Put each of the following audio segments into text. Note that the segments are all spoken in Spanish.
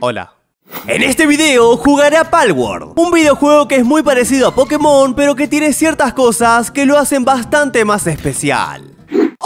Hola. En este video jugaré a Palworld, un videojuego que es muy parecido a Pokémon pero que tiene ciertas cosas que lo hacen bastante más especial.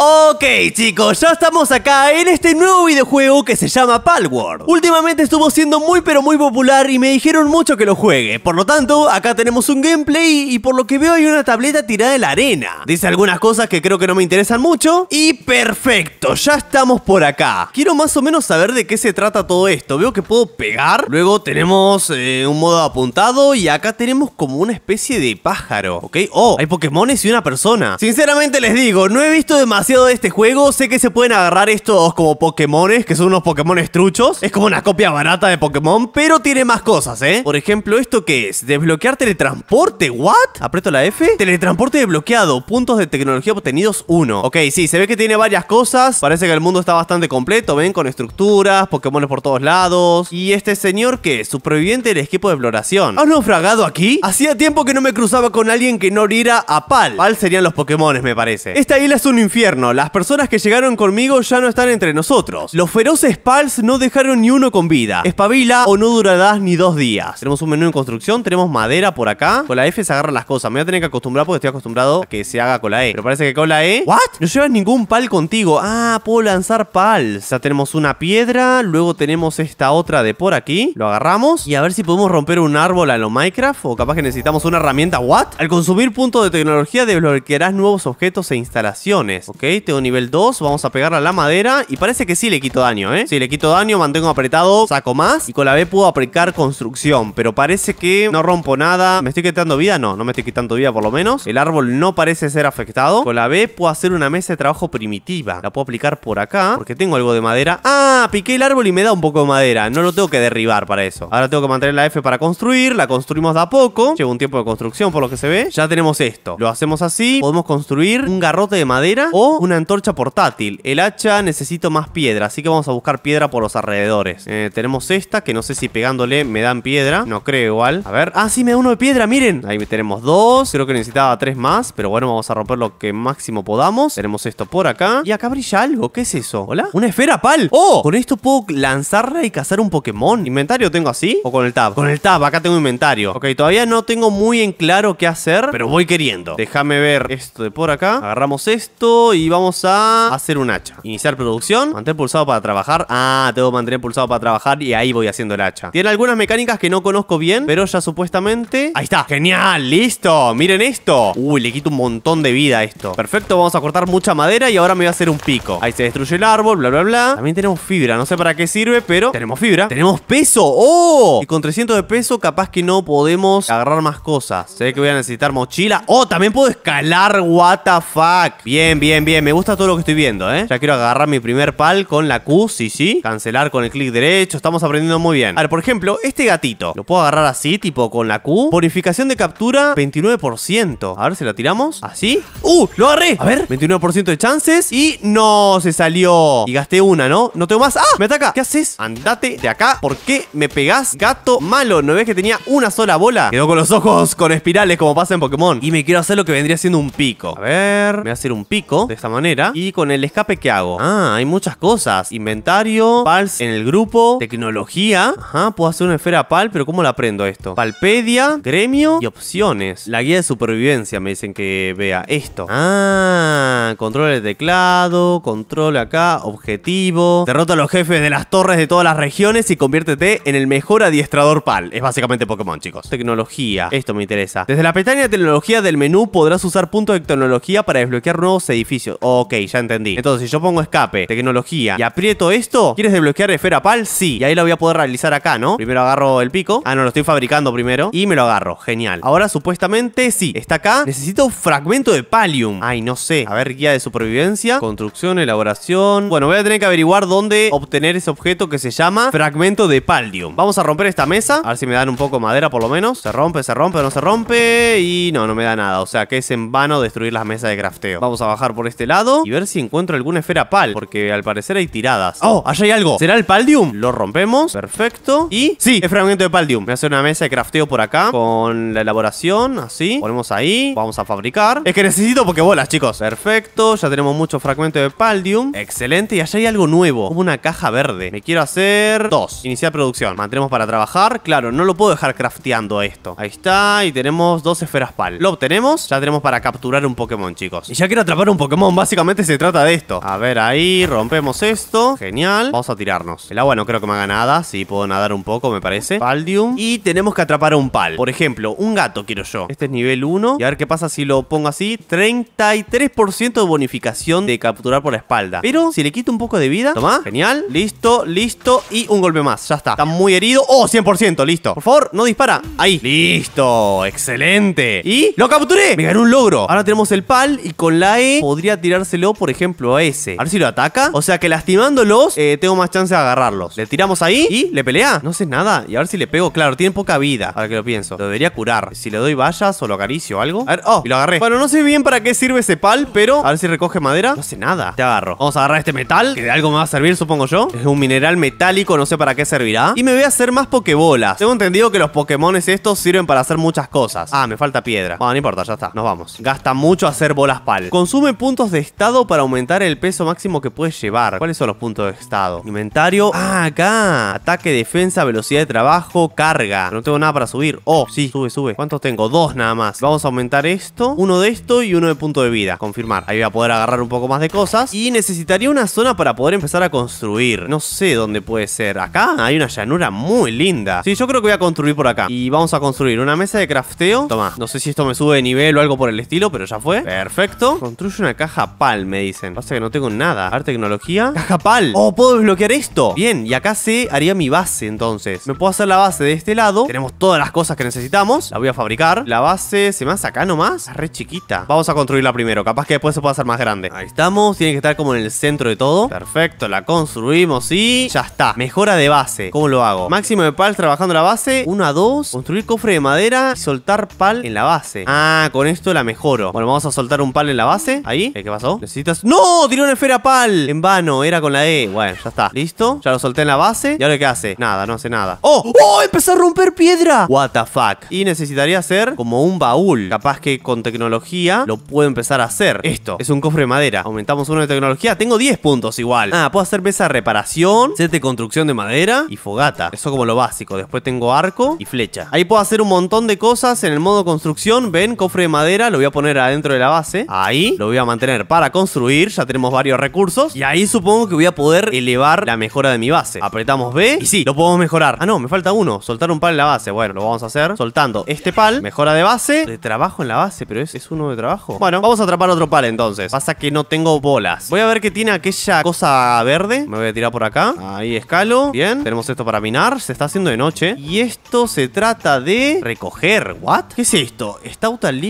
Ok chicos, ya estamos acá en este nuevo videojuego que se llama Palworld Últimamente estuvo siendo muy pero muy popular y me dijeron mucho que lo juegue Por lo tanto, acá tenemos un gameplay y por lo que veo hay una tableta tirada de la arena Dice algunas cosas que creo que no me interesan mucho Y perfecto, ya estamos por acá Quiero más o menos saber de qué se trata todo esto Veo que puedo pegar, luego tenemos eh, un modo apuntado y acá tenemos como una especie de pájaro ¿Ok? Oh, hay pokémones y una persona Sinceramente les digo, no he visto demasiado de este juego. Sé que se pueden agarrar estos como Pokémones, que son unos Pokémon truchos. Es como una copia barata de Pokémon, pero tiene más cosas, ¿eh? Por ejemplo, ¿esto qué es? Desbloquear teletransporte, ¿what? Apreto la F. Teletransporte desbloqueado, puntos de tecnología obtenidos 1. Ok, sí, se ve que tiene varias cosas. Parece que el mundo está bastante completo, ¿ven? Con estructuras, Pokémones por todos lados. Y este señor que superviviente del equipo de exploración. ¿Has naufragado aquí? Hacía tiempo que no me cruzaba con alguien que no rira a Pal. Pal serían los Pokémones, me parece. Esta isla es un infierno las personas que llegaron conmigo ya no están entre nosotros. Los feroces Pals no dejaron ni uno con vida. Espabila o no durarás ni dos días. Tenemos un menú en construcción, tenemos madera por acá. Con la F se agarran las cosas. Me voy a tener que acostumbrar porque estoy acostumbrado a que se haga con la E. Pero parece que con la E... ¿What? No llevas ningún pal contigo. Ah, puedo lanzar pal. Ya tenemos una piedra, luego tenemos esta otra de por aquí. Lo agarramos y a ver si podemos romper un árbol a lo Minecraft o capaz que necesitamos una herramienta. ¿What? Al consumir puntos de tecnología desbloquearás nuevos objetos e instalaciones. Ok, tengo nivel 2. Vamos a pegar a la madera. Y parece que sí le quito daño, ¿eh? Sí, le quito daño, mantengo apretado, saco más. Y con la B puedo aplicar construcción. Pero parece que no rompo nada. ¿Me estoy quitando vida? No, no me estoy quitando vida por lo menos. El árbol no parece ser afectado. Con la B puedo hacer una mesa de trabajo primitiva. La puedo aplicar por acá. Porque tengo algo de madera. ¡Ah! Piqué el árbol y me da un poco de madera. No lo tengo que derribar para eso. Ahora tengo que mantener la F para construir. La construimos de a poco. Lleva un tiempo de construcción por lo que se ve. Ya tenemos esto. Lo hacemos así. Podemos construir un garrote de madera o una antorcha portátil. El hacha necesito más piedra, así que vamos a buscar piedra por los alrededores. Eh, tenemos esta, que no sé si pegándole me dan piedra. No creo igual. A ver. Ah, sí, me da uno de piedra, miren. Ahí tenemos dos. Creo que necesitaba tres más, pero bueno, vamos a romper lo que máximo podamos. Tenemos esto por acá. Y acá brilla algo. ¿Qué es eso? ¿Hola? Una esfera pal. ¡Oh! Con esto puedo lanzarla y cazar un Pokémon. ¿Inventario tengo así? ¿O con el tab? Con el tab, acá tengo inventario. Ok, todavía no tengo muy en claro qué hacer, pero voy queriendo. Déjame ver esto de por acá. Agarramos esto y y vamos a hacer un hacha. Iniciar producción, mantener pulsado para trabajar. Ah, tengo que mantener pulsado para trabajar y ahí voy haciendo el hacha. Tiene algunas mecánicas que no conozco bien, pero ya supuestamente... Ahí está, genial, listo, miren esto. Uy, le quito un montón de vida a esto. Perfecto, vamos a cortar mucha madera y ahora me voy a hacer un pico. Ahí se destruye el árbol, bla, bla, bla. También tenemos fibra, no sé para qué sirve, pero tenemos fibra. Tenemos peso, ¡oh! Y con 300 de peso capaz que no podemos agarrar más cosas. Sé que voy a necesitar mochila. ¡Oh, también puedo escalar! ¡What the fuck! Bien, bien, bien me gusta todo lo que estoy viendo, ¿eh? Ya quiero agarrar mi primer pal con la Q, sí, sí. Cancelar con el clic derecho, estamos aprendiendo muy bien. A ver, por ejemplo, este gatito. Lo puedo agarrar así, tipo con la Q. Bonificación de captura, 29%. A ver si la tiramos. Así. ¡Uh! ¡Lo agarré! A ver, 29% de chances. Y no, se salió. Y gasté una, ¿no? No tengo más. ¡Ah! ¡Me ataca! ¿Qué haces? Andate de acá. ¿Por qué me pegás, gato malo? ¿No ves que tenía una sola bola? Quedó con los ojos con espirales como pasa en Pokémon. Y me quiero hacer lo que vendría siendo un pico. A ver, me voy a hacer un pico de manera. ¿Y con el escape que hago? Ah, hay muchas cosas. Inventario, pals en el grupo, tecnología. Ajá, puedo hacer una esfera pal, pero ¿cómo la aprendo esto? Palpedia, gremio y opciones. La guía de supervivencia me dicen que vea esto. Ah, control el teclado, control acá, objetivo. Derrota a los jefes de las torres de todas las regiones y conviértete en el mejor adiestrador pal. Es básicamente Pokémon, chicos. Tecnología. Esto me interesa. Desde la pestaña de tecnología del menú podrás usar puntos de tecnología para desbloquear nuevos edificios Ok, ya entendí. Entonces, si yo pongo escape, tecnología y aprieto esto, ¿quieres desbloquear esfera pal? Sí. Y ahí lo voy a poder realizar acá, ¿no? Primero agarro el pico. Ah, no, lo estoy fabricando primero. Y me lo agarro. Genial. Ahora, supuestamente, sí. Está acá. Necesito fragmento de palium. Ay, no sé. A ver, guía de supervivencia. Construcción, elaboración. Bueno, voy a tener que averiguar dónde obtener ese objeto que se llama fragmento de palium. Vamos a romper esta mesa. A ver si me dan un poco de madera por lo menos. Se rompe, se rompe, no se rompe. Y no, no me da nada. O sea que es en vano destruir las mesas de crafteo. Vamos a bajar por este este lado y ver si encuentro alguna esfera pal, porque al parecer hay tiradas. ¡Oh! Allá hay algo. ¿Será el paldium? Lo rompemos. Perfecto. Y sí, es fragmento de paldium. Voy a hacer una mesa de crafteo por acá con la elaboración, así. Ponemos ahí. Vamos a fabricar. Es que necesito pokebolas, chicos. Perfecto. Ya tenemos muchos fragmentos de paldium. Excelente. Y allá hay algo nuevo, como una caja verde. Me quiero hacer dos. Iniciar producción. Mantenemos para trabajar. Claro, no lo puedo dejar crafteando esto. Ahí está. Y tenemos dos esferas pal. Lo obtenemos. Ya tenemos para capturar un Pokémon, chicos. Y ya quiero atrapar un Pokémon básicamente se trata de esto. A ver, ahí rompemos esto. Genial. Vamos a tirarnos. El agua no creo que me haga nada. Sí, puedo nadar un poco, me parece. Paldium. Y tenemos que atrapar a un pal. Por ejemplo, un gato quiero yo. Este es nivel 1. Y a ver qué pasa si lo pongo así. 33% de bonificación de capturar por la espalda. Pero si le quito un poco de vida. Toma. Genial. Listo, listo. Y un golpe más. Ya está. Está muy herido. Oh, 100%. Listo. Por favor, no dispara. Ahí. Listo. Excelente. Y lo capturé. Me ganó un logro. Ahora tenemos el pal. Y con la E podría tirárselo, por ejemplo, a ese. A ver si lo ataca. O sea que lastimándolos, eh, tengo más chance de agarrarlos. Le tiramos ahí y le pelea. No sé nada. Y a ver si le pego. Claro, tiene poca vida. ver que lo pienso. Lo debería curar. Si le doy vallas o lo acaricio o algo. A ver, oh, y lo agarré. Bueno, no sé bien para qué sirve ese pal, pero a ver si recoge madera. No sé nada. Te agarro. Vamos a agarrar este metal, que de algo me va a servir, supongo yo. Es un mineral metálico, no sé para qué servirá. Y me voy a hacer más pokebolas. Tengo entendido que los pokemones estos sirven para hacer muchas cosas. Ah, me falta piedra. Bueno, no importa, ya está. Nos vamos. Gasta mucho hacer bolas pal. Consume puntos de estado para aumentar el peso máximo que puedes llevar. ¿Cuáles son los puntos de estado? Inventario. Ah, acá. Ataque, defensa, velocidad de trabajo, carga. No tengo nada para subir. Oh, sí, sube, sube. ¿Cuántos tengo? Dos nada más. Vamos a aumentar esto. Uno de esto y uno de punto de vida. Confirmar. Ahí voy a poder agarrar un poco más de cosas. Y necesitaría una zona para poder empezar a construir. No sé dónde puede ser. Acá hay una llanura muy linda. Sí, yo creo que voy a construir por acá. Y vamos a construir una mesa de crafteo. Toma. No sé si esto me sube de nivel o algo por el estilo, pero ya fue. Perfecto. Construye una caja Caja pal, me dicen. Pasa que no tengo nada. A ver, tecnología. Caja pal. Oh, puedo desbloquear esto. Bien, y acá se haría mi base entonces. Me puedo hacer la base de este lado. Tenemos todas las cosas que necesitamos. La voy a fabricar. La base se me hace acá nomás. Es re chiquita. Vamos a construirla primero. Capaz que después se pueda hacer más grande. Ahí estamos. Tiene que estar como en el centro de todo. Perfecto, la construimos y ya está. Mejora de base. ¿Cómo lo hago? Máximo de pal trabajando la base. Una a 2. Construir cofre de madera y soltar pal en la base. Ah, con esto la mejoro. Bueno, vamos a soltar un pal en la base. Ahí. ¿Qué, pasó? Necesitas... ¡No! Tiró una esfera pal En vano, era con la E Bueno, ya está ¿Listo? Ya lo solté en la base ¿Y ahora qué hace? Nada, no hace nada ¡Oh! ¡Oh! Empezó a romper piedra What the fuck Y necesitaría hacer como un baúl Capaz que con tecnología lo puedo empezar a hacer Esto Es un cofre de madera Aumentamos uno de tecnología Tengo 10 puntos igual Nada, ah, puedo hacer mesa reparación Set de construcción de madera Y fogata Eso como lo básico Después tengo arco y flecha Ahí puedo hacer un montón de cosas en el modo construcción Ven, cofre de madera Lo voy a poner adentro de la base Ahí Lo voy a mantener para construir, ya tenemos varios recursos. Y ahí supongo que voy a poder elevar la mejora de mi base. Apretamos B y sí, lo podemos mejorar. Ah, no, me falta uno. Soltar un pal en la base. Bueno, lo vamos a hacer soltando este pal. Mejora de base. De trabajo en la base, pero es, es uno de trabajo. Bueno, vamos a atrapar otro pal entonces. Pasa que no tengo bolas. Voy a ver que tiene aquella cosa verde. Me voy a tirar por acá. Ahí escalo. Bien. Tenemos esto para minar. Se está haciendo de noche. Y esto se trata de recoger. ¿What? ¿Qué es esto? Está el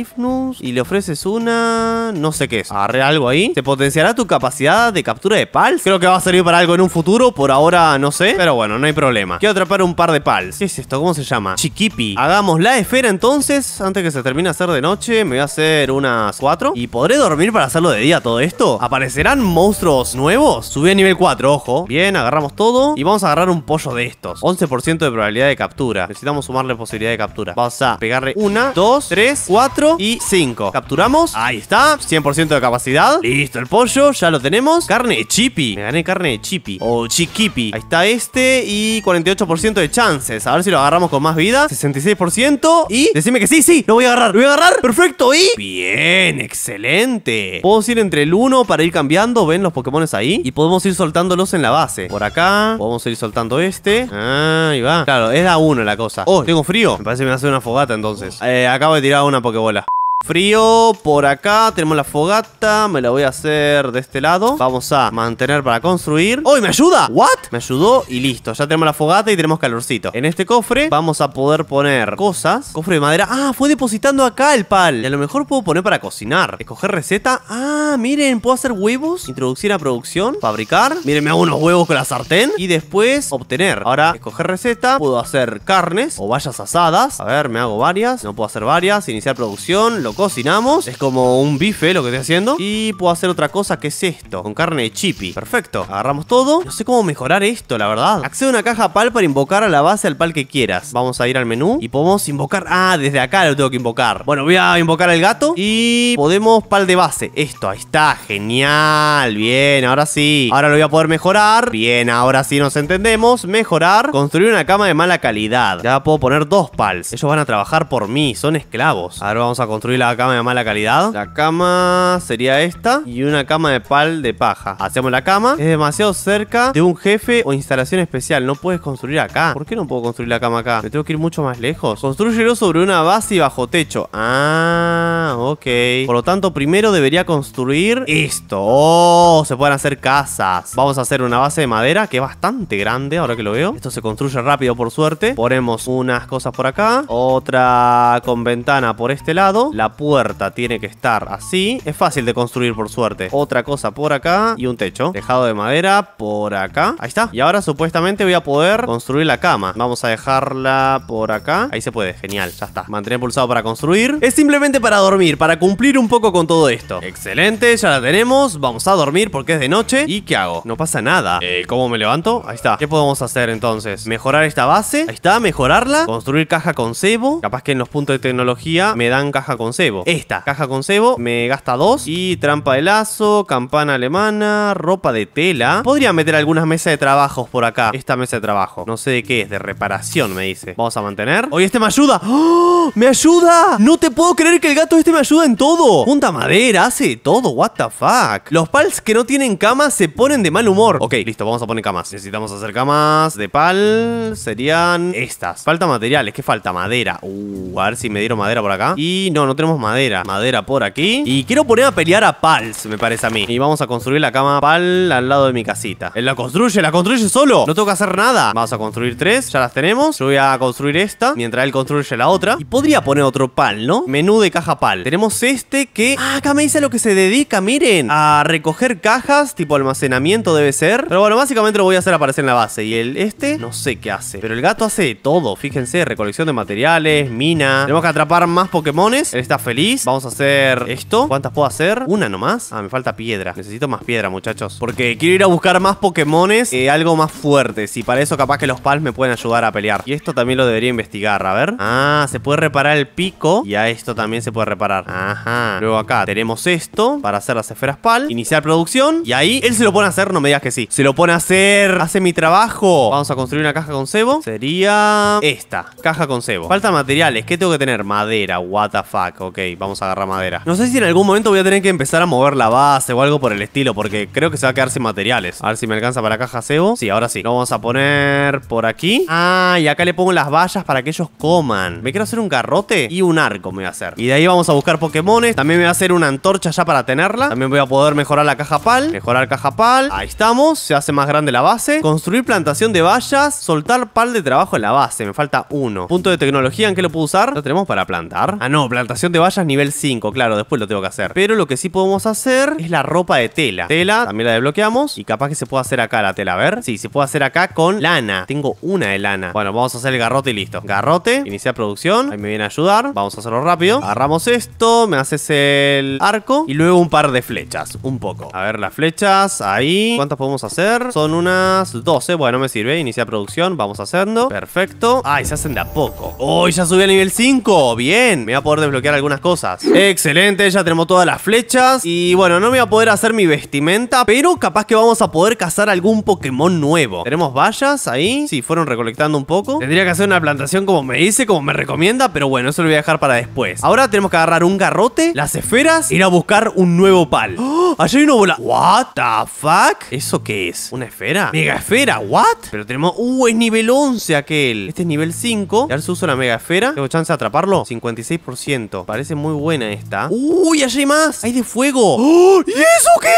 y le ofreces una... No sé qué es. Ahora algo ahí. ¿Se potenciará tu capacidad de captura de pals? Creo que va a servir para algo en un futuro. Por ahora no sé. Pero bueno, no hay problema. Quiero atrapar un par de pals. ¿Qué es esto? ¿Cómo se llama? Chiquipi. Hagamos la esfera entonces. Antes que se termine de hacer de noche, me voy a hacer unas cuatro. ¿Y podré dormir para hacerlo de día todo esto? ¿Aparecerán monstruos nuevos? Subí a nivel 4, ojo. Bien, agarramos todo. Y vamos a agarrar un pollo de estos. 11% de probabilidad de captura. Necesitamos sumarle posibilidad de captura. Vamos a pegarle una, dos, tres, cuatro y cinco. Capturamos. Ahí está. 100% de capacidad Listo, el pollo, ya lo tenemos. Carne chipi. Me gané carne de chipi. O chiquipi. Ahí está este. Y 48% de chances. A ver si lo agarramos con más vida. 66%. Y decime que sí, sí. Lo voy a agarrar. Lo voy a agarrar. Perfecto. Y. Bien, excelente. Podemos ir entre el 1 para ir cambiando. Ven los Pokémon ahí. Y podemos ir soltándolos en la base. Por acá. Podemos ir soltando este. Ah, ahí va. Claro, es la 1 la cosa. Oh, tengo frío. Me parece que me hace una fogata entonces. Eh, acabo de tirar una Pokébola. Frío por acá, tenemos la fogata Me la voy a hacer de este lado Vamos a mantener para construir ¡Oh, me ayuda! ¿What? Me ayudó y listo Ya tenemos la fogata y tenemos calorcito En este cofre vamos a poder poner cosas Cofre de madera ¡Ah, fue depositando acá el pal! Y a lo mejor puedo poner para cocinar Escoger receta ¡Ah, miren! Puedo hacer huevos Introducir a producción Fabricar Miren, me hago unos huevos con la sartén Y después obtener Ahora, escoger receta Puedo hacer carnes o vallas asadas A ver, me hago varias No puedo hacer varias Iniciar producción cocinamos. Es como un bife lo que estoy haciendo. Y puedo hacer otra cosa que es esto, con carne de chipi. Perfecto. Agarramos todo. No sé cómo mejorar esto, la verdad. Accede a una caja pal para invocar a la base al pal que quieras. Vamos a ir al menú y podemos invocar... Ah, desde acá lo tengo que invocar. Bueno, voy a invocar al gato y podemos pal de base. Esto, ahí está. Genial. Bien, ahora sí. Ahora lo voy a poder mejorar. Bien, ahora sí nos entendemos. Mejorar. Construir una cama de mala calidad. Ya puedo poner dos pals. Ellos van a trabajar por mí. Son esclavos. Ahora vamos a construir la cama de mala calidad. La cama sería esta y una cama de pal de paja. Hacemos la cama. Es demasiado cerca de un jefe o instalación especial. No puedes construir acá. ¿Por qué no puedo construir la cama acá? Me tengo que ir mucho más lejos. Construyelo sobre una base y bajo techo. Ah, ok. Por lo tanto, primero debería construir esto. Oh, se pueden hacer casas. Vamos a hacer una base de madera que es bastante grande ahora que lo veo. Esto se construye rápido por suerte. Ponemos unas cosas por acá. Otra con ventana por este lado. La puerta tiene que estar así. Es fácil de construir, por suerte. Otra cosa por acá y un techo. Tejado de madera por acá. Ahí está. Y ahora supuestamente voy a poder construir la cama. Vamos a dejarla por acá. Ahí se puede. Genial. Ya está. Mantener pulsado para construir. Es simplemente para dormir, para cumplir un poco con todo esto. Excelente. Ya la tenemos. Vamos a dormir porque es de noche. ¿Y qué hago? No pasa nada. Eh, ¿Cómo me levanto? Ahí está. ¿Qué podemos hacer entonces? Mejorar esta base. Ahí está. Mejorarla. Construir caja con cebo. Capaz que en los puntos de tecnología me dan caja con cebo. Esta, caja con cebo, me gasta dos. Y trampa de lazo, campana alemana, ropa de tela. Podría meter algunas mesas de trabajos por acá. Esta mesa de trabajo. No sé de qué es, de reparación, me dice. Vamos a mantener. Oye, este me ayuda. ¡Oh! ¡Me ayuda! No te puedo creer que el gato este me ayuda en todo. Punta madera, hace todo. What the fuck. Los pals que no tienen camas se ponen de mal humor. Ok, listo, vamos a poner camas. Necesitamos hacer camas de pal. Serían estas. Falta materiales. que falta? Madera. Uh, a ver si me dieron madera por acá. Y no, no tengo tenemos madera. Madera por aquí. Y quiero poner a pelear a Pals, me parece a mí. Y vamos a construir la cama Pal al lado de mi casita. Él la construye, la construye solo. No tengo que hacer nada. Vamos a construir tres. Ya las tenemos. Yo voy a construir esta mientras él construye la otra. Y podría poner otro Pal, ¿no? Menú de caja Pal. Tenemos este que... Ah, acá me dice lo que se dedica, miren. A recoger cajas, tipo almacenamiento debe ser. Pero bueno, básicamente lo voy a hacer aparecer en la base. Y el este, no sé qué hace. Pero el gato hace de todo, fíjense. Recolección de materiales, mina. Tenemos que atrapar más Pokémones feliz. Vamos a hacer esto. ¿Cuántas puedo hacer? Una nomás. Ah, me falta piedra. Necesito más piedra, muchachos. Porque quiero ir a buscar más Pokémones. Eh, algo más fuerte. Si para eso capaz que los pals me pueden ayudar a pelear. Y esto también lo debería investigar. A ver. Ah, se puede reparar el pico. Y a esto también se puede reparar. Ajá. Luego acá tenemos esto para hacer las esferas pal. Iniciar producción. Y ahí él se lo pone a hacer. No me digas que sí. Se lo pone a hacer. Hace mi trabajo. Vamos a construir una caja con cebo. Sería esta. Caja con cebo. Falta materiales. ¿Qué tengo que tener? Madera. What the fuck ok, vamos a agarrar madera. No sé si en algún momento voy a tener que empezar a mover la base o algo por el estilo, porque creo que se va a quedar sin materiales. A ver si me alcanza para caja cebo. Sí, ahora sí. Lo vamos a poner por aquí. Ah, y acá le pongo las vallas para que ellos coman. Me quiero hacer un garrote y un arco me voy a hacer. Y de ahí vamos a buscar Pokémones. También me voy a hacer una antorcha ya para tenerla. También voy a poder mejorar la caja pal. Mejorar caja pal. Ahí estamos. Se hace más grande la base. Construir plantación de vallas. Soltar pal de trabajo en la base. Me falta uno. Punto de tecnología, ¿en qué lo puedo usar? ¿Lo tenemos para plantar? Ah, no, plantación de vallas nivel 5, claro, después lo tengo que hacer. Pero lo que sí podemos hacer es la ropa de tela. Tela, también la desbloqueamos. Y capaz que se puede hacer acá la tela, a ver. Sí, se puede hacer acá con lana. Tengo una de lana. Bueno, vamos a hacer el garrote y listo. Garrote, iniciar producción. Ahí me viene a ayudar. Vamos a hacerlo rápido. Agarramos esto, me haces el arco. Y luego un par de flechas, un poco. A ver, las flechas, ahí. ¿Cuántas podemos hacer? Son unas 12. Bueno, me sirve. Iniciar producción, vamos haciendo. Perfecto. Ay, se hacen de a poco. ¡Oh, ya subí a nivel 5! Bien, me voy a poder desbloquear algunas cosas. Excelente, ya tenemos todas las flechas. Y bueno, no me voy a poder hacer mi vestimenta, pero capaz que vamos a poder cazar algún Pokémon nuevo. Tenemos vallas ahí, sí, fueron recolectando un poco. Tendría que hacer una plantación como me dice, como me recomienda, pero bueno, eso lo voy a dejar para después. Ahora tenemos que agarrar un garrote, las esferas, ir a buscar un nuevo pal. ¡Oh! Allá hay una bola. ¿What the fuck? ¿Eso qué es? ¿Una esfera? ¿Mega esfera? ¿What? Pero tenemos... ¡Uh! Es nivel 11 aquel. Este es nivel 5. Y ahora se usa una mega esfera. ¿Tengo chance de atraparlo? 56% parece muy buena esta. ¡Uy, allí hay más! ¡Hay de fuego! ¡Oh! ¿Y eso qué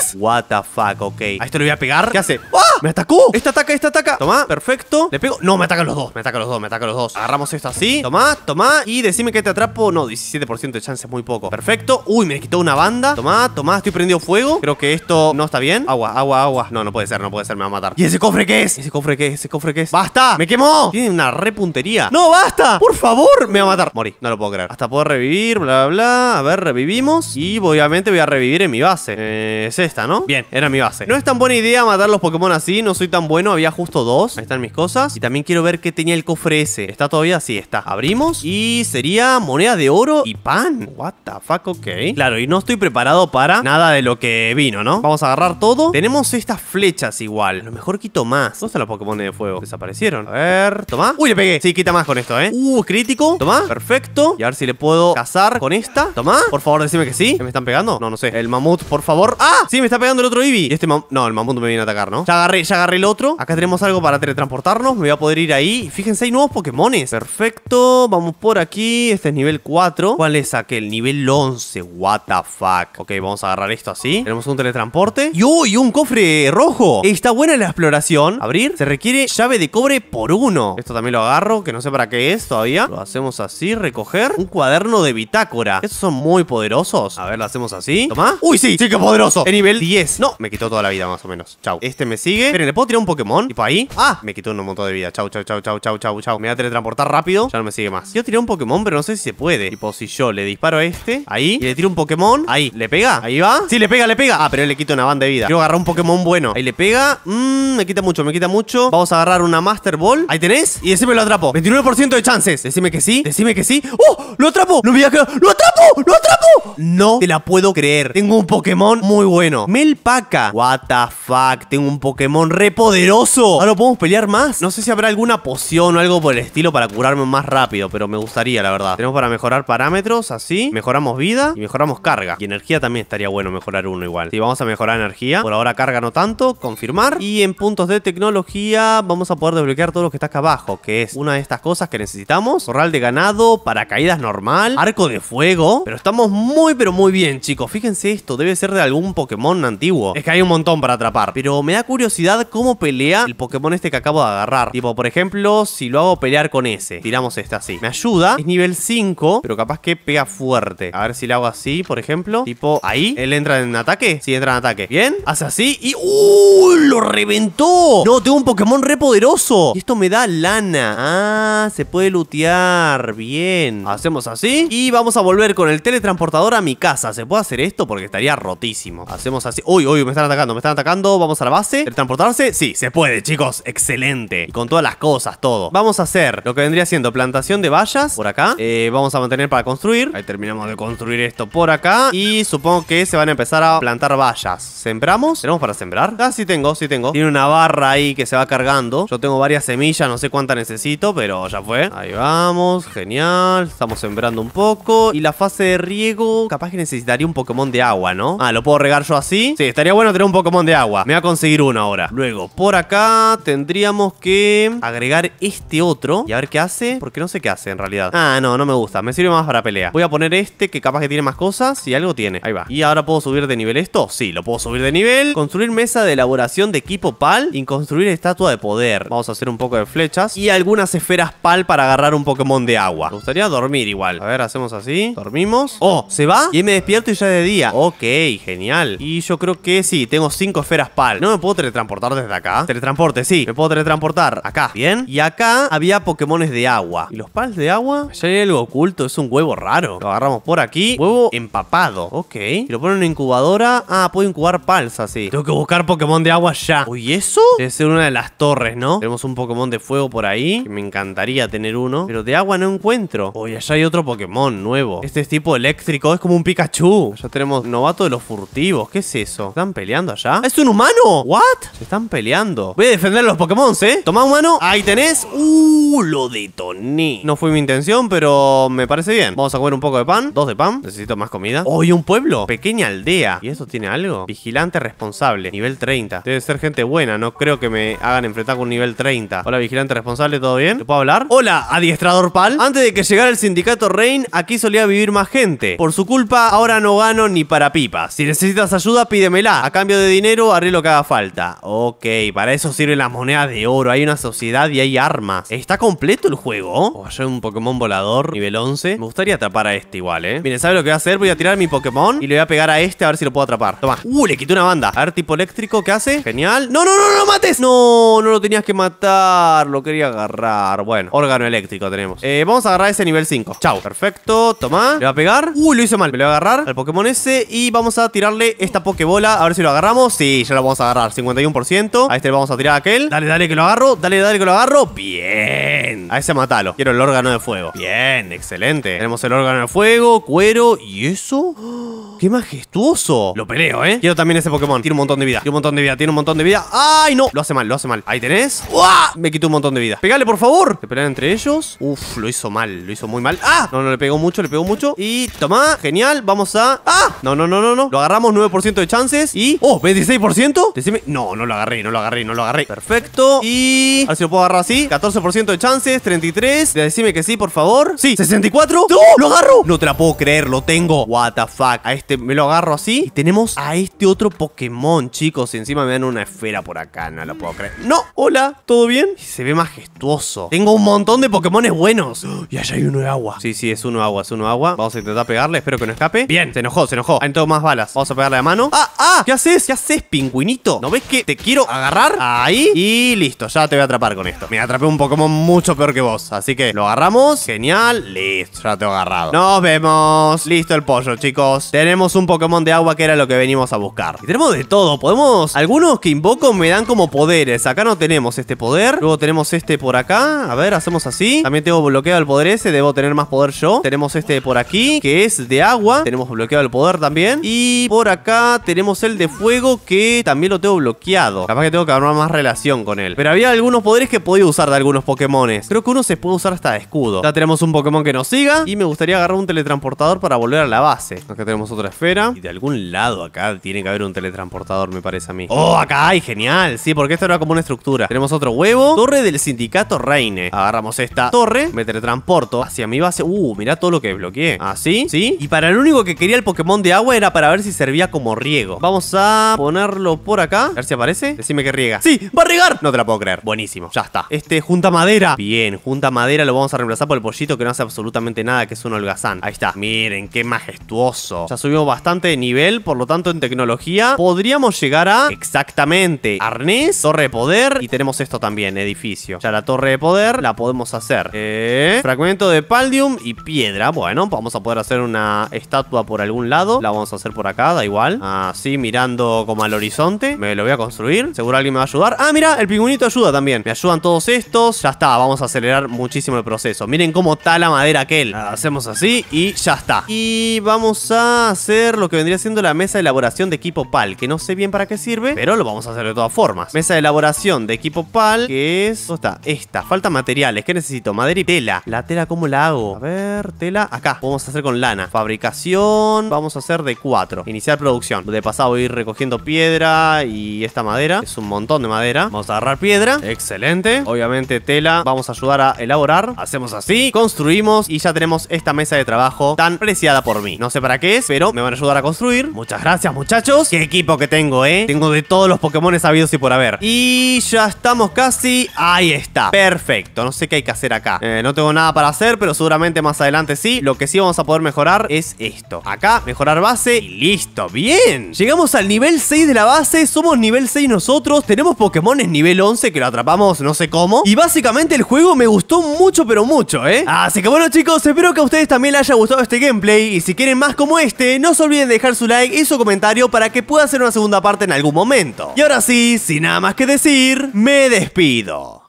es? What the fuck, ok. A esto le voy a pegar. ¿Qué hace? ¡Ah! ¡Me atacó! Esta ataca, esta ataca. Toma, perfecto. Le pego. No, me atacan los dos. Me atacan los dos, me atacan los dos. Agarramos esto así. Tomá, toma Y decime que te atrapo. No, 17% de chance, muy poco. Perfecto. Uy, me quitó una banda. toma toma. Estoy prendido fuego. Creo que esto no está bien. Agua, agua, agua. No, no puede ser, no puede ser. Me va a matar. ¿Y ese cofre qué es? ¿Ese cofre qué es? ¿Ese cofre qué es? ¡Basta! ¡Me quemó! Tiene una repuntería. ¡No, basta! ¡Por favor! Me va a matar. Morí. No lo puedo creer. Hasta puedo revivir revivir, bla, bla, bla. A ver, revivimos. Y obviamente voy a revivir en mi base. Eh, es esta, ¿no? Bien, era mi base. No es tan buena idea matar los Pokémon así. No soy tan bueno. Había justo dos. Ahí están mis cosas. Y también quiero ver qué tenía el cofre ese. ¿Está todavía? así, está. Abrimos. Y sería moneda de oro y pan. What the fuck, ok. Claro, y no estoy preparado para nada de lo que vino, ¿no? Vamos a agarrar todo. Tenemos estas flechas igual. A lo mejor quito más. ¿Dónde están los Pokémon de fuego? Desaparecieron. A ver, toma. Uy, le pegué. Sí, quita más con esto, ¿eh? Uh, crítico. Toma. Perfecto. Y a ver si le puedo cazar con esta. Toma. Por favor, decime que sí. ¿Me están pegando? No, no sé. El mamut, por favor. ¡Ah! Sí, me está pegando el otro Eevee. Este mam no, el mamut me viene a atacar, ¿no? Ya agarré, ya agarré el otro. Acá tenemos algo para teletransportarnos. Me voy a poder ir ahí. Fíjense, hay nuevos Pokémones. Perfecto. Vamos por aquí. Este es nivel 4. ¿Cuál es aquel? Nivel 11. What the fuck. Ok, vamos a agarrar esto así. Tenemos un teletransporte. ¡Y uy, un cofre rojo! Está buena la exploración. Abrir. Se requiere llave de cobre por uno. Esto también lo agarro, que no sé para qué es todavía. Lo hacemos así. Recoger. Un cuaderno de bitácora. Esos son muy poderosos. A ver, lo hacemos así. Toma. ¡Uy, sí! ¡Sí que poderoso! En nivel 10. No, me quitó toda la vida más o menos. Chau. Este me sigue. pero ¿le puedo tirar un Pokémon? Tipo ahí. ¡Ah! Me quitó un montón de vida. Chau, chau, chau, chau, chau, chau, chau. Me voy a teletransportar rápido. Ya no me sigue más. Yo tiré un Pokémon, pero no sé si se puede. Tipo, si yo le disparo a este, ahí, y le tiro un Pokémon. Ahí, ¿le pega? Ahí va. Sí, le pega, le pega. Ah, pero le quito una banda de vida. Quiero agarrar un Pokémon bueno. Ahí le pega. Mmm, me quita mucho, me quita mucho. Vamos a agarrar una Master Ball. Ahí tenés. Y ese me lo atrapo. 29% de chances. Decime que sí. Decime que sí. ¡Oh! ¡Lo atrapo! me voy a ¡Lo atrapo! ¡Lo atrapo! No te la puedo creer. Tengo un Pokémon muy bueno. Melpaca. What the fuck. Tengo un Pokémon re poderoso. Ahora podemos pelear más. No sé si habrá alguna poción o algo por el estilo para curarme más rápido, pero me gustaría, la verdad. Tenemos para mejorar parámetros, así. Mejoramos vida y mejoramos carga. Y energía también estaría bueno mejorar uno igual. Sí, vamos a mejorar energía. Por ahora carga no tanto. Confirmar. Y en puntos de tecnología vamos a poder desbloquear todo lo que está acá abajo, que es una de estas cosas que necesitamos. Corral de ganado, paracaídas normal Arco de fuego. Pero estamos muy, pero muy bien, chicos. Fíjense esto, debe ser de algún Pokémon antiguo. Es que hay un montón para atrapar. Pero me da curiosidad cómo pelea el Pokémon este que acabo de agarrar. Tipo, por ejemplo, si lo hago pelear con ese. Tiramos este así. Me ayuda. Es nivel 5, pero capaz que pega fuerte. A ver si lo hago así, por ejemplo. Tipo, ahí. ¿Él entra en ataque? Sí, entra en ataque. Bien. Hace así y... ¡Uh! ¡Lo reventó! No, tengo un Pokémon re poderoso. esto me da lana. Ah, se puede lutear Bien. Hacemos así. Y vamos a volver con el teletransportador a mi casa. ¿Se puede hacer esto? Porque estaría rotísimo. Hacemos así. Uy, uy, me están atacando, me están atacando. Vamos a la base. ¿Teletransportarse? Sí, se puede, chicos. Excelente. con todas las cosas, todo. Vamos a hacer lo que vendría siendo plantación de vallas por acá. Eh, vamos a mantener para construir. Ahí terminamos de construir esto por acá. Y supongo que se van a empezar a plantar vallas. ¿Sembramos? ¿Tenemos para sembrar? Ah, sí tengo, sí tengo. Tiene una barra ahí que se va cargando. Yo tengo varias semillas, no sé cuánta necesito, pero ya fue. Ahí vamos, genial. Estamos sembrando un poco Y la fase de riego, capaz que necesitaría un Pokémon de agua, ¿no? Ah, ¿lo puedo regar yo así? Sí, estaría bueno tener un Pokémon de agua. Me voy a conseguir uno ahora. Luego, por acá tendríamos que agregar este otro. Y a ver qué hace, porque no sé qué hace en realidad. Ah, no, no me gusta. Me sirve más para pelea. Voy a poner este, que capaz que tiene más cosas. y algo tiene. Ahí va. ¿Y ahora puedo subir de nivel esto? Sí, lo puedo subir de nivel. Construir mesa de elaboración de equipo PAL y construir estatua de poder. Vamos a hacer un poco de flechas. Y algunas esferas PAL para agarrar un Pokémon de agua. Me gustaría dormir igual. A ver, hacemos así. Dormimos. Oh, se va. Y me despierto y ya es de día. Ok, genial. Y yo creo que sí, tengo cinco esferas pal. No me puedo teletransportar desde acá. Teletransporte, sí. Me puedo teletransportar acá. Bien. Y acá había Pokémones de agua. ¿Y los pals de agua? Allá hay algo oculto. Es un huevo raro. Lo agarramos por aquí. Huevo empapado. Ok. Y lo ponen en una incubadora. Ah, puedo incubar pals así. Tengo que buscar Pokémon de agua ya. Uy, ¿eso? Debe ser una de las torres, ¿no? Tenemos un Pokémon de fuego por ahí. me encantaría tener uno. Pero de agua no encuentro. Uy, allá hay otro Pokémon nuevo. Este es tipo eléctrico, es como un Pikachu. Ya tenemos novato de los furtivos. ¿Qué es eso? ¿Están peleando allá? ¡Es un humano! ¿What? Se están peleando. Voy a defender a los Pokémon, ¿eh? Toma humano. Ahí tenés. ¡Uh! Lo detoné. No fue mi intención, pero me parece bien. Vamos a comer un poco de pan. Dos de pan. Necesito más comida. ¡Oh, y un pueblo! Pequeña aldea. ¿Y eso tiene algo? Vigilante responsable. Nivel 30. Debe ser gente buena. No creo que me hagan enfrentar con un nivel 30. Hola, vigilante responsable. ¿Todo bien? ¿Te puedo hablar? Hola, adiestrador pal. Antes de que llegara el sindicato Rein aquí solía vivir más gente. Por su culpa, ahora no gano ni para pipas Si necesitas ayuda, pídemela. A cambio de dinero, haré lo que haga falta. Ok, para eso sirven las monedas de oro. Hay una sociedad y hay armas. Está completo el juego. O oh, a hay un Pokémon volador, nivel 11. Me gustaría atrapar a este igual, ¿eh? Miren, ¿sabe lo que voy a hacer? Voy a tirar mi Pokémon y le voy a pegar a este a ver si lo puedo atrapar. Toma. Uh, le quito una banda. A ver, tipo eléctrico, ¿qué hace? Genial. ¡No, no, no, no lo mates! No, no lo tenías que matar. Lo quería agarrar. Bueno, órgano eléctrico tenemos. Eh, vamos a agarrar ese nivel 5. Chao. Perfecto. Perfecto, toma. Le va a pegar. Uy, lo hizo mal. le va a agarrar al Pokémon ese. Y vamos a tirarle esta Pokébola. A ver si lo agarramos. Sí, ya lo vamos a agarrar. 51%. A este le vamos a tirar a aquel. Dale, dale que lo agarro. Dale, dale que lo agarro. Bien. A ese matalo. Quiero el órgano de fuego. Bien, excelente. Tenemos el órgano de fuego, cuero. ¿Y eso? ¡Qué majestuoso! Lo peleo, ¿eh? Quiero también ese Pokémon. Tiene un montón de vida. Tiene un montón de vida. Tiene un montón de vida. ¡Ay, no! Lo hace mal, lo hace mal. Ahí tenés. ¡Uah! Me quitó un montón de vida. Pegale, por favor. Se entre ellos. Uf, lo hizo mal. Lo hizo muy mal. ¡Ah! No, no le pegó mucho, le pegó mucho. Y toma, genial, vamos a... ¡Ah! No, no, no, no, no. Lo agarramos 9% de chances y... ¡Oh! ¿26%? Decime... No, no lo agarré, no lo agarré, no lo agarré. Perfecto. Y... A ver si lo puedo agarrar así. 14% de chances, 33. Decime que sí, por favor. Sí, 64. ¡No! ¡Lo agarro! No te la puedo creer, lo tengo. What the fuck. A este me lo agarro así. Y tenemos a este otro Pokémon, chicos. Y encima me dan una esfera por acá, no lo puedo creer. No, hola, ¿todo bien? Se ve majestuoso. Tengo un montón de Pokémones buenos. Y allá hay uno de agua. Sí, sí, es uno agua, es uno agua. Vamos a intentar pegarle, espero que no escape. Bien, se enojó, se enojó. Han entrado más balas. Vamos a pegarle a mano. ¡Ah, ah! ¿Qué haces? ¿Qué haces, pingüinito? ¿No ves que te quiero agarrar? Ahí. Y listo, ya te voy a atrapar con esto. Me atrapé un Pokémon mucho peor que vos. Así que lo agarramos. Genial. Listo, ya te he agarrado. Nos vemos. Listo el pollo, chicos. Tenemos un Pokémon de agua que era lo que venimos a buscar. Y tenemos de todo. Podemos... Algunos que invoco me dan como poderes. Acá no tenemos este poder. Luego tenemos este por acá. A ver, hacemos así. También tengo bloqueado el poder ese. Debo tener más poder yo. Tenemos este por aquí, que es de agua. Tenemos bloqueado el poder también. Y por acá tenemos el de fuego, que también lo tengo bloqueado. Capaz que tengo que armar más relación con él. Pero había algunos poderes que podía usar de algunos Pokémones. Creo que uno se puede usar hasta de escudo. Ya tenemos un Pokémon que nos siga. Y me gustaría agarrar un teletransportador para volver a la base. Acá tenemos otra esfera. Y de algún lado acá tiene que haber un teletransportador, me parece a mí. ¡Oh, acá hay! Genial. Sí, porque esta era como una estructura. Tenemos otro huevo. Torre del sindicato Reine. Agarramos esta torre. Me teletransporto hacia mi base. Uh, me mirá todo lo que bloqueé. Así, ¿Ah, ¿sí? Y para el único que quería el Pokémon de agua era para ver si servía como riego. Vamos a ponerlo por acá. A ver si aparece. Decime que riega. ¡Sí! ¡Va a regar! No te la puedo creer. Buenísimo. Ya está. Este junta madera. Bien, junta madera. Lo vamos a reemplazar por el pollito que no hace absolutamente nada, que es un holgazán. Ahí está. Miren, qué majestuoso. Ya subimos bastante de nivel, por lo tanto en tecnología podríamos llegar a... Exactamente. Arnés, torre de poder y tenemos esto también, edificio. Ya la torre de poder la podemos hacer. Eh, fragmento de paldium y piedra. Bueno, vamos a poder hacer una estatua por algún lado. La vamos a hacer por acá, da igual. Así, mirando como al horizonte. Me lo voy a construir. Seguro alguien me va a ayudar. Ah, mira, el pingüinito ayuda también. Me ayudan todos estos. Ya está, vamos a acelerar muchísimo el proceso. Miren cómo está la madera aquel. hacemos así y ya está. Y vamos a hacer lo que vendría siendo la mesa de elaboración de equipo PAL. Que no sé bien para qué sirve, pero lo vamos a hacer de todas formas. Mesa de elaboración de equipo PAL, que es... ¿Dónde está? Esta. Falta materiales. ¿Qué necesito? Madera y tela. La tela, ¿cómo la hago? A ver tela acá. vamos a hacer con lana. Fabricación, vamos a hacer de cuatro Iniciar producción. De pasado voy a ir recogiendo piedra y esta madera. Es un montón de madera. Vamos a agarrar piedra. Excelente. Obviamente tela. Vamos a ayudar a elaborar. Hacemos así. Construimos y ya tenemos esta mesa de trabajo tan preciada por mí. No sé para qué es, pero me van a ayudar a construir. Muchas gracias muchachos. Qué equipo que tengo, ¿eh? Tengo de todos los Pokémon sabidos y por haber. Y ya estamos casi. Ahí está. Perfecto. No sé qué hay que hacer acá. Eh, no tengo nada para hacer, pero seguramente más adelante sí. Lo que sí vamos a poder mejorar es esto. Acá, mejorar base y listo. ¡Bien! Llegamos al nivel 6 de la base. Somos nivel 6 nosotros. Tenemos Pokémones nivel 11 que lo atrapamos no sé cómo. Y básicamente el juego me gustó mucho, pero mucho, ¿eh? Así que bueno, chicos, espero que a ustedes también les haya gustado este gameplay. Y si quieren más como este, no se olviden de dejar su like y su comentario para que pueda hacer una segunda parte en algún momento. Y ahora sí, sin nada más que decir, me despido.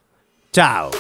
Chao.